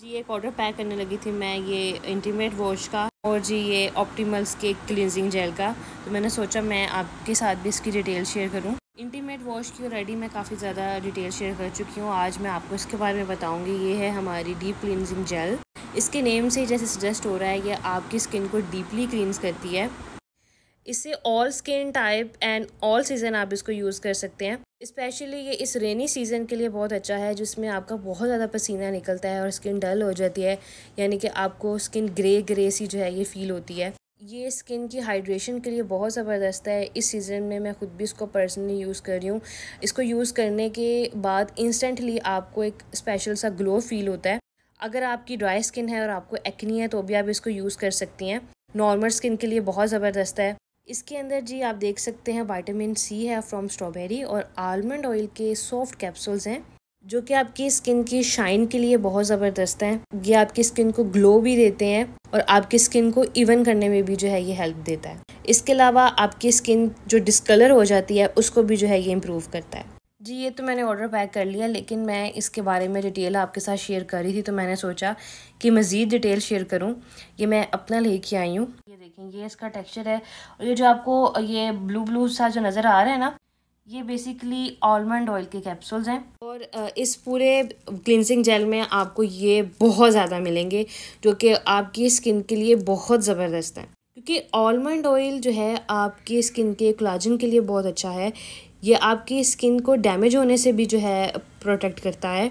जी एक order pack करने लगी थी मैं ये इंटीमेट वॉश का और जी ये ऑप्टीमल्स के क्लिनजिंग जेल का तो मैंने सोचा मैं आपके साथ भी इसकी डिटेल शेयर करूँ इंटीमेट वॉश की ऑलरेडी मैं काफ़ी ज़्यादा डिटेल शेयर कर चुकी हूँ आज मैं आपको इसके बारे में बताऊँगी ये है हमारी डीप क्लिनजिंग जेल इसके नेम से जैसे सजेस्ट हो रहा है ये आपकी स्किन को डीपली क्लींस करती है इससे all skin type and all season आप इसको यूज़ कर सकते हैं स्पेशली ये इस रेनी सीज़न के लिए बहुत अच्छा है जिसमें आपका बहुत ज़्यादा पसीना निकलता है और स्किन डल हो जाती है यानी कि आपको स्किन ग्रे ग्रे सी जो है ये फ़ील होती है ये स्किन की हाइड्रेशन के लिए बहुत ज़बरदस्त है इस सीज़न में मैं ख़ुद भी इसको पर्सनली यूज़ कर रही हूँ इसको यूज़ करने के बाद इंस्टेंटली आपको एक स्पेशल सा ग्लो फील होता है अगर आपकी ड्राई स्किन है और आपको एक्नी है तो भी आप इसको यूज़ कर सकती हैं नॉर्मल स्किन के लिए बहुत ज़बरदस्त है इसके अंदर जी आप देख सकते हैं वाइटामिन सी है फ्रॉम स्ट्रॉबेरी और आलमंड ऑयल के सॉफ्ट कैप्सूल्स हैं जो कि आपकी स्किन की शाइन के लिए बहुत ज़बरदस्त हैं ये आपकी स्किन को ग्लो भी देते हैं और आपकी स्किन को इवन करने में भी जो है ये हेल्प देता है इसके अलावा आपकी स्किन जो डिसकलर हो जाती है उसको भी जो है ये इम्प्रूव करता है जी ये तो मैंने ऑर्डर पैक कर लिया लेकिन मैं इसके बारे में डिटेल आपके साथ शेयर कर रही थी तो मैंने सोचा कि मज़ीद डिटेल शेयर करूं ये मैं अपना लेके आई हूँ ये देखें ये इसका टेक्सचर है और ये जो आपको ये ब्लू ब्लू सा जो नज़र आ रहा है ना ये बेसिकली आलमंड ऑयल के कैप्सूल्स हैं और इस पूरे क्लिनजिंग जेल में आपको ये बहुत ज़्यादा मिलेंगे जो कि आपकी स्किन के लिए बहुत ज़बरदस्त हैं क्योंकि आलमंड ऑयल जो है आपकी स्किन के क्लाजन के लिए बहुत अच्छा है ये आपकी स्किन को डैमेज होने से भी जो है प्रोटेक्ट करता है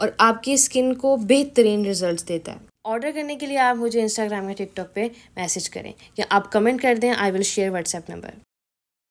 और आपकी स्किन को बेहतरीन रिजल्ट देता है ऑर्डर करने के लिए आप मुझे इंस्टाग्राम या टिकटॉक पे मैसेज करें या आप कमेंट कर दें I will share WhatsApp number